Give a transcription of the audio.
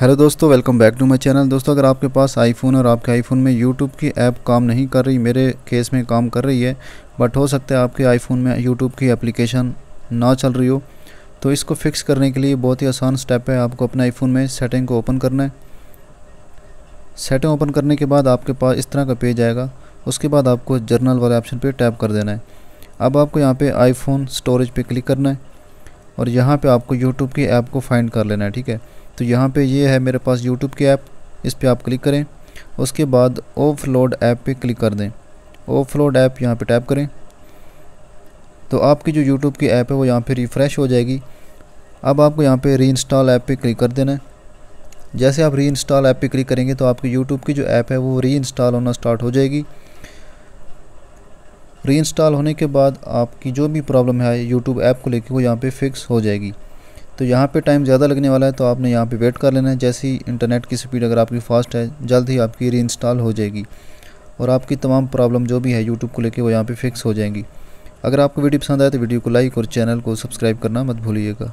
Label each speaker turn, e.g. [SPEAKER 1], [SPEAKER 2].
[SPEAKER 1] hello दोस्तों welcome back to my channel दोस्तों अगर आपके पास आईफोन और आपके आईफोन में यूट्यूब की ऐप काम नहीं कर रही मेरे केस में काम कर रही है बट हो सकता है आपके आईफोन में यूट्यूब की एप्लीकेशन ना चल रही हो तो इसको फिक्स करने के लिए बहुत ही आसान स्टेप है आपको अपने आईफोन में सेटिंग को ओपन करना है सेटिंग ओपन करने के बाद आपके पास इस तरह का पेज आएगा उसके बाद आपको जर्नल वाले ऑप्शन पर टैप कर देना है अब आपको यहाँ पर आईफोन स्टोरेज पर क्लिक करना है और यहाँ पर आपको यूट्यूब की ऐप को फाइंड कर लेना है ठीक है तो यहाँ पे ये है मेरे पास YouTube की ऐप इस पर आप क्लिक करें उसके बाद ऑफ लोड ऐप पे क्लिक कर दें ऑफ लोड ऐप यहाँ पे टैप करें तो आपकी जो यूट्यूब की ऐप है वो यहाँ पे रिफ़्रेश हो जाएगी अब आपको यहाँ पे री इंस्टॉल ऐप पर क्लिक कर देना है जैसे आप री इंस्टॉल ऐप पर क्लिक करेंगे तो आपकी यूट्यूब की जो ऐप है वो री इंस्टॉल होना स्टार्ट हो जाएगी री इंस्टॉल होने के बाद आपकी जो भी प्रॉब्लम है यूट्यूब ऐप को लेकर वो यहाँ पे फिक्स हो जाएगी तो यहाँ पे टाइम ज़्यादा लगने वाला है तो आपने यहाँ पे वेट कर लेना है जैसे ही इंटरनेट की स्पीड अगर आपकी फ़ास्ट है जल्द ही आपकी री हो जाएगी और आपकी तमाम प्रॉब्लम जो भी है यूट्यूब को लेकर वो यहाँ पर फिक्स हो जाएंगी अगर आपको वीडियो पसंद आए तो वीडियो को लाइक और चैनल को सब्सक्राइब करना मत भूलिएगा